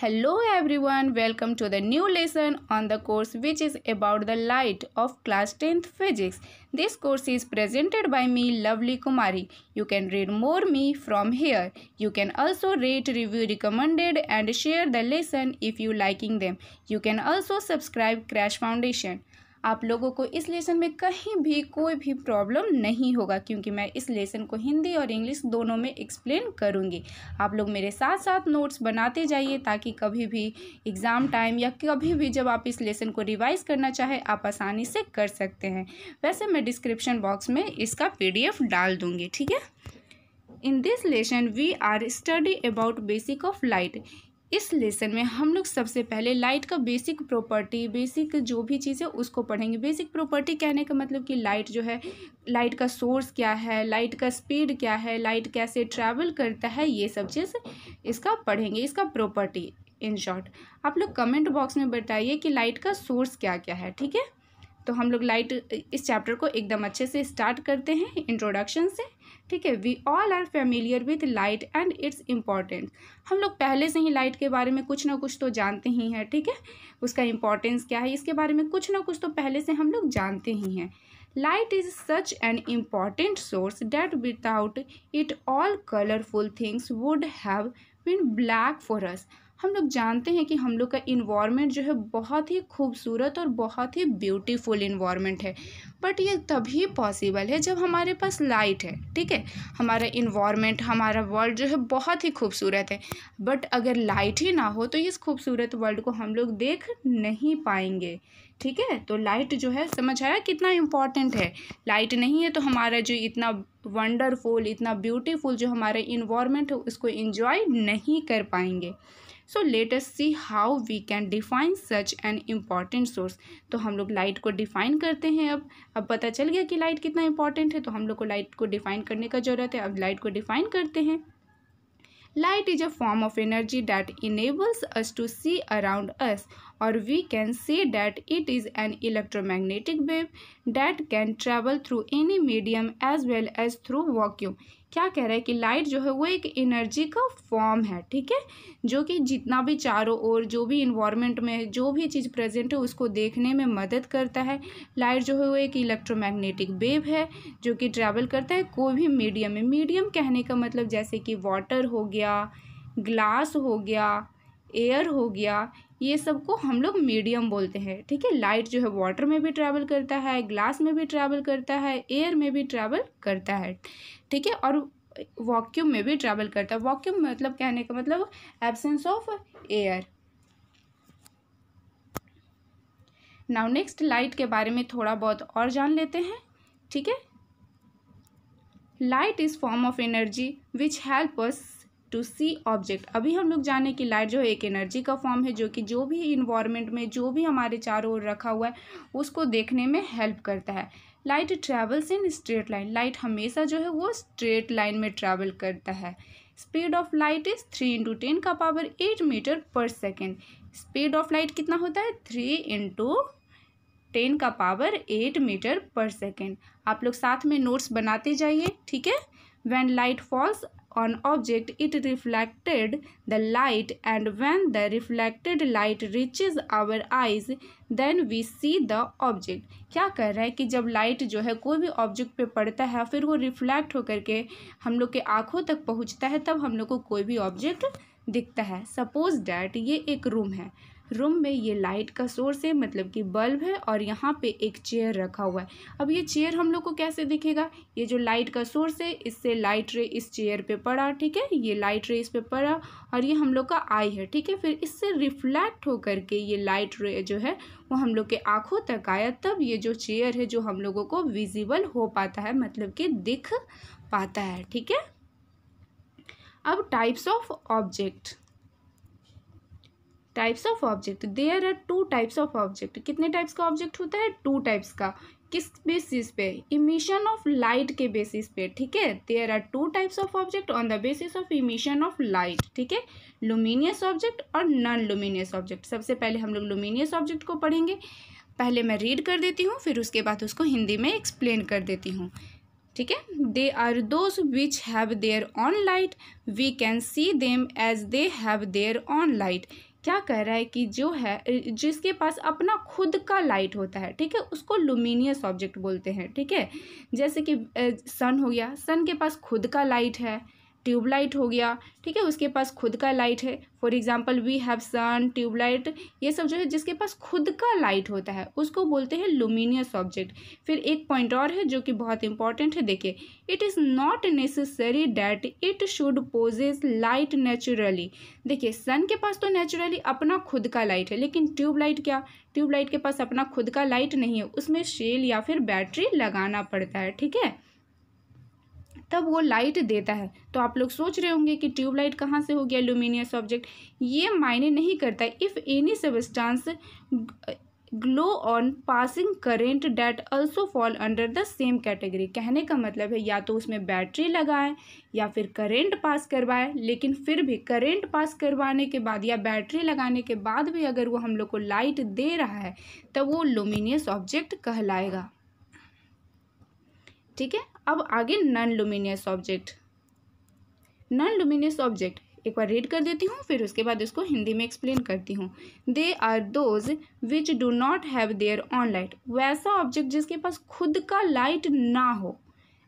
Hello everyone, welcome to the new lesson on the course which is about the light of class 10th physics. This course is presented by me Lovely Kumari. You can read more me from here. You can also rate, review, recommended and share the lesson if you liking them. You can also subscribe Crash Foundation. आप लोगों को इस lesson में कहीं भी कोई भी problem नहीं होगा क्योंकि मैं इस लेसन को हिंदी और इंग्लिश दोनों में एक्सप्लेन करूँगी आप लोग मेरे साथ साथ नोट्स बनाते जाइए ताकि कभी भी एग्ज़ाम टाइम या कभी भी जब आप इस लेसन को रिवाइज़ करना चाहें आप आसानी से कर सकते हैं वैसे मैं डिस्क्रिप्शन बॉक्स में इसका पी डाल दूँगी ठीक है in this lesson we are study about basic of light इस लेसन में हम लोग सबसे पहले लाइट का बेसिक प्रॉपर्टी बेसिक जो भी चीज़ है उसको पढ़ेंगे बेसिक प्रॉपर्टी कहने का मतलब कि लाइट जो है लाइट का सोर्स क्या है लाइट का स्पीड क्या है लाइट कैसे ट्रैवल करता है ये सब चीज़ इसका पढ़ेंगे इसका प्रॉपर्टी इन शॉर्ट आप लोग कमेंट बॉक्स में बताइए कि लाइट का सोर्स क्या क्या है ठीक है तो हम लोग लाइट इस चैप्टर को एकदम अच्छे से स्टार्ट करते हैं इंट्रोडक्शन से ठीक है we all are familiar with light and it's important हम लोग पहले से ही लाइट के बारे में कुछ ना कुछ तो जानते ही हैं ठीक है उसका इम्पॉर्टेंस क्या है इसके बारे में कुछ ना कुछ तो पहले से हम लोग जानते ही हैं light is such an important source that without it all colourful things would have been black for us हम लोग जानते हैं कि हम लोग का इन्वामेंट जो है बहुत ही खूबसूरत और बहुत ही ब्यूटीफुल इन्वामेंट है बट ये तभी पॉसिबल है जब हमारे पास लाइट है ठीक है हमारा इन्वामेंट हमारा वर्ल्ड जो है बहुत ही खूबसूरत है बट अगर लाइट ही ना हो तो इस खूबसूरत वर्ल्ड को हम लोग देख नहीं पाएंगे ठीक है तो लाइट जो है समझ आया कितना इम्पॉर्टेंट है लाइट नहीं है तो हमारा जो इतना वंडरफुल इतना ब्यूटीफुल जो हमारा इन्वामेंट है उसको इन्जॉय नहीं कर पाएंगे so let's see how we can define such an important source तो हम लोग लाइट को डिफाइन करते हैं अब अब पता चल गया कि लाइट कितना इंपॉर्टेंट है तो हम लोग को लाइट को डिफाइन करने का जरूरत है अब लाइट को डिफाइन करते हैं light is a form of energy that enables us to see around us और we can see that it is an electromagnetic wave that can travel through any medium as well as through vacuum क्या कह रहा है कि light जो है वो एक एनर्जी का फॉर्म है ठीक है जो कि जितना भी चारों ओर जो भी इन्वायरमेंट में जो भी चीज़ प्रेजेंट है उसको देखने में मदद करता है लाइट जो है वो एक इलेक्ट्रोमैग्नेटिक वेव है जो कि ट्रैवल करता है कोई भी मीडियम में मीडियम कहने का मतलब जैसे कि वाटर हो गया ग्लास हो गया एयर हो गया ये सब को हम लोग मीडियम बोलते हैं ठीक है लाइट जो है वाटर में भी ट्रैवल करता है ग्लास में भी ट्रैवल करता है एयर में भी ट्रैवल करता है ठीक है और वॉक्यूम में भी ट्रैवल करता है वॉक्यूम मतलब कहने का मतलब absence of air now next light के बारे में थोड़ा बहुत और जान लेते हैं ठीक है light is form of energy which help us to see object अभी हम लोग जाने कि लाइट जो है एक एनर्जी का फॉर्म है जो कि जो भी इन्वायरमेंट में जो भी हमारे चारों ओर रखा हुआ है उसको देखने में हेल्प करता है light travels in straight line light हमेशा जो है वो स्ट्रेट लाइन में ट्रैवल करता है speed of light is three into ten का power eight metre per second speed of light कितना होता है थ्री इंटू टेन का power eight metre per second आप लोग साथ में नोट्स बनाते जाइए ठीक है when light falls on object it reflected the light and when the reflected light reaches our eyes then we see the object क्या कर रहा है कि जब लाइट जो है कोई भी ऑब्जेक्ट पे पड़ता है फिर वो रिफ्लेक्ट होकर के हम लोग के आँखों तक पहुँचता है तब हम लोग को कोई भी ऑब्जेक्ट दिखता है सपोज डैट ये एक रूम है रूम में ये लाइट का सोर्स है मतलब कि बल्ब है और यहाँ पे एक चेयर रखा हुआ है अब ये चेयर हम लोग को कैसे दिखेगा ये जो लाइट का सोर्स है इससे लाइट रे इस चेयर पे पड़ा ठीक है ये लाइट रे इस पे पड़ा और ये हम लोग का आई है ठीक है फिर इससे रिफ्लैक्ट होकर के ये लाइट रे जो है वो हम लोग के आँखों तक आया तब ये जो चेयर है जो हम लोगों को विजिबल हो पाता है मतलब कि दिख पाता है ठीक है अब types of object types of object there are two types of object कितने टाइप्स का ऑब्जेक्ट होता है टू टाइप्स का किस बेसिस पे इमिशन ऑफ लाइट के बेसिस पे ठीक है there are two types of object on the basis of emission of light ठीक है लुमिनियस ऑब्जेक्ट और नॉन लुमिनियस ऑब्जेक्ट सबसे पहले हम लोग लुमिनियस ऑब्जेक्ट को पढ़ेंगे पहले मैं रीड कर देती हूँ फिर उसके बाद उसको हिंदी में एक्सप्लेन कर देती हूँ ठीक है they are those which have their own light we can see them as they have their own light क्या कह रहा है कि जो है जिसके पास अपना खुद का लाइट होता है ठीक है उसको लुमिनियस ऑब्जेक्ट बोलते हैं ठीक है जैसे कि सन हो गया सन के पास खुद का लाइट है ट्यूबलाइट हो गया ठीक है उसके पास खुद का लाइट है for example we have sun tube light ये सब जो है जिसके पास खुद का लाइट होता है उसको बोलते हैं लुमिनियस ऑब्जेक्ट फिर एक पॉइंट और है जो कि बहुत इंपॉर्टेंट है देखिए it is not necessary that it should possess light naturally देखिए सन के पास तो नेचुरली अपना खुद का लाइट है लेकिन ट्यूबलाइट क्या ट्यूबलाइट के पास अपना खुद का लाइट नहीं है उसमें शेल या फिर बैटरी लगाना पड़ता है ठीक है तब वो लाइट देता है तो आप लोग सोच रहे होंगे कि ट्यूबलाइट कहाँ से हो गया एल्यूमिनियस ऑब्जेक्ट ये मायने नहीं करता if any substance glow on passing current that also fall under the same category कहने का मतलब है या तो उसमें बैटरी लगाएं या फिर करेंट पास करवाएं लेकिन फिर भी करेंट पास करवाने के बाद या बैटरी लगाने के बाद भी अगर वो हम लोग को लाइट दे रहा है तब वो लुमिनियस ऑब्जेक्ट कहलाएगा ठीक है अब आगे non luminous object non luminous object एक बार रीड कर देती हूँ फिर उसके बाद इसको हिंदी में एक्सप्लेन करती हूँ they are those which do not have their own light वैसा ऑब्जेक्ट जिसके पास खुद का लाइट ना हो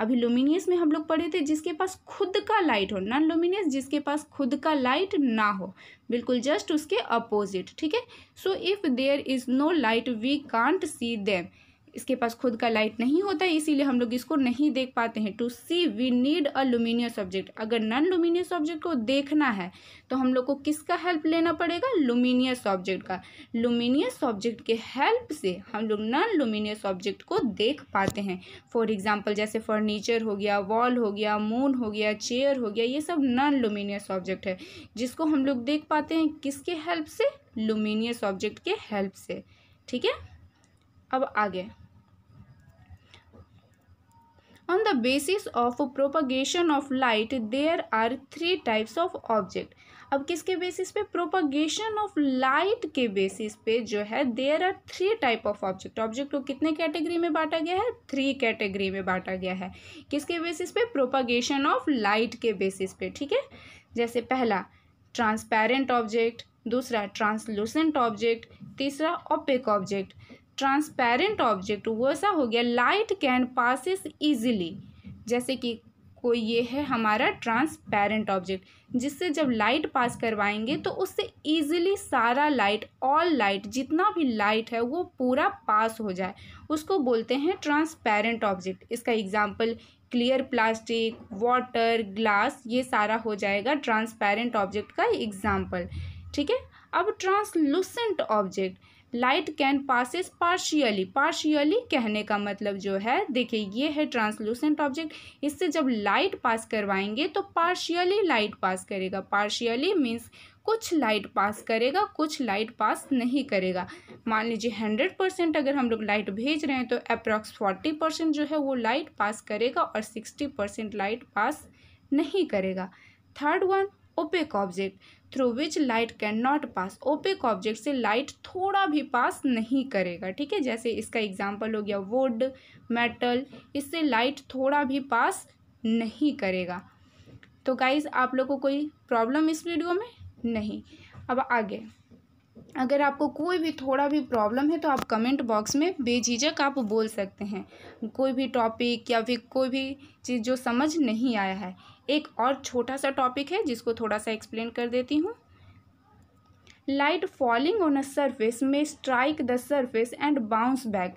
अभी लुमिनियस में हम लोग पढ़े थे जिसके पास खुद का लाइट हो नॉन लुमिनियस जिसके पास खुद का लाइट ना हो बिल्कुल जस्ट उसके अपोजिट ठीक है so if there is no light we can't see them इसके पास खुद का लाइट नहीं होता है इसीलिए हम लोग इसको नहीं देख पाते हैं to see we need a luminous object अगर नॉन लुमिनियस ऑब्जेक्ट को देखना है तो हम लोग को किसका हेल्प लेना पड़ेगा लुमिनियस ऑब्जेक्ट का लुमिनियस ऑब्जेक्ट के हेल्प से हम लोग नॉन लुमिनियस ऑब्जेक्ट को देख पाते हैं फॉर एग्जाम्पल जैसे फर्नीचर हो गया वॉल हो गया मून हो गया चेयर हो गया ये सब नॉन लुमिनियस ऑब्जेक्ट है जिसको हम लोग देख पाते हैं किसके हेल्प से लुमिनियस ऑब्जेक्ट के हेल्प से ठीक है अब आगे on the basis of propagation of light there are three types of object अब किसके बेसिस पे प्रोपगेशन ऑफ लाइट के बेसिस पे जो है there are three type of object object को कितने कैटेगरी में बांटा गया है थ्री कैटेगरी में बांटा गया है किसके बेसिस पे प्रोपगेशन ऑफ लाइट के बेसिस पे ठीक है जैसे पहला ट्रांसपेरेंट ऑब्जेक्ट दूसरा ट्रांसलूसेंट ऑब्जेक्ट तीसरा ओपेक ऑब्जेक्ट ट्रांसपेरेंट ऑब्जेक्ट वैसा हो गया लाइट कैन पासिस ईजिली जैसे कि कोई ये है हमारा ट्रांसपेरेंट ऑब्जेक्ट जिससे जब लाइट पास करवाएंगे तो उससे ईजिली सारा लाइट ऑल लाइट जितना भी लाइट है वो पूरा पास हो जाए उसको बोलते हैं ट्रांसपेरेंट ऑब्जेक्ट इसका example clear plastic water glass ये सारा हो जाएगा ट्रांसपेरेंट ऑब्जेक्ट का एग्जाम्पल ठीक है अब translucent object light can passes partially partially कहने का मतलब जो है देखिए ये है ट्रांसलूसेंट ऑब्जेक्ट इससे जब लाइट पास करवाएंगे तो पार्शियली लाइट पास करेगा पार्शियली मीन्स कुछ लाइट पास करेगा कुछ लाइट पास नहीं करेगा मान लीजिए हंड्रेड परसेंट अगर हम लोग लाइट भेज रहे हैं तो अप्रॉक्स फोर्टी परसेंट जो है वो लाइट पास करेगा और सिक्सटी परसेंट लाइट पास नहीं करेगा third one opaque object through which light can not pass opaque object से लाइट थोड़ा भी पास नहीं करेगा ठीक है जैसे इसका एग्जाम्पल हो गया वुड मेटल इससे लाइट थोड़ा भी पास नहीं करेगा तो गाइज आप लोग को कोई प्रॉब्लम इस वीडियो में नहीं अब आगे अगर आपको कोई भी थोड़ा भी प्रॉब्लम है तो आप कमेंट बॉक्स में बेझिझक आप बोल सकते हैं कोई भी टॉपिक या फिर कोई भी चीज़ जो समझ नहीं आया है एक और छोटा सा टॉपिक है जिसको थोड़ा सा एक्सप्लेन कर देती हूँ light falling on a surface में strike the surface and bounce back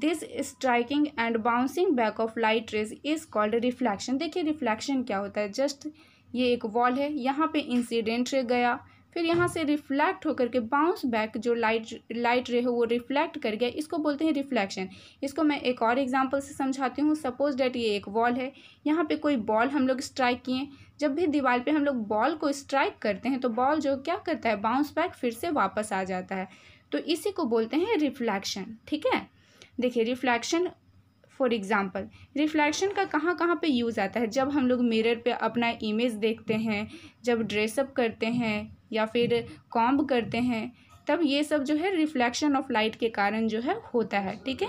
this striking and bouncing back of light rays is called reflection देखिए रिफ्लैक्शन क्या होता है जस्ट ये एक वॉल है यहाँ पे इंसिडेंट रे गया फिर यहाँ से रिफ्लैक्ट होकर के बाउंस बैक जो लाइट लाइट रे हो वो रिफ्लैक्ट कर गया इसको बोलते हैं रिफ्लैक्शन इसको मैं एक और एग्जाम्पल से समझाती हूँ सपोज डैट ये एक वॉल है यहाँ पे कोई बॉल हम लोग स्ट्राइक किए जब भी दीवार पे हम लोग बॉल को स्ट्राइक करते हैं तो बॉल जो क्या करता है बाउंस बैक फिर से वापस आ जाता है तो इसी को बोलते हैं रिफ्लैक्शन ठीक है देखिए रिफ्लैक्शन फॉर एग्ज़ाम्पल रिफ्लैक्शन का कहाँ कहाँ पे यूज़ आता है जब हम लोग मिरर पे अपना इमेज देखते हैं जब ड्रेसअप करते हैं या फिर कॉम्ब करते हैं तब ये सब जो है रिफ्लेक्शन ऑफ लाइट के कारण जो है होता है ठीक है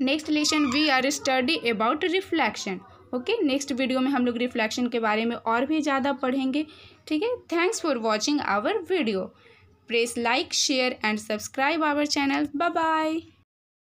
next lesson we are study about reflection okay next video में हम लोग रिफ्लेक्शन के बारे में और भी ज़्यादा पढ़ेंगे ठीक है thanks for watching our video press like share and subscribe our channel bye bye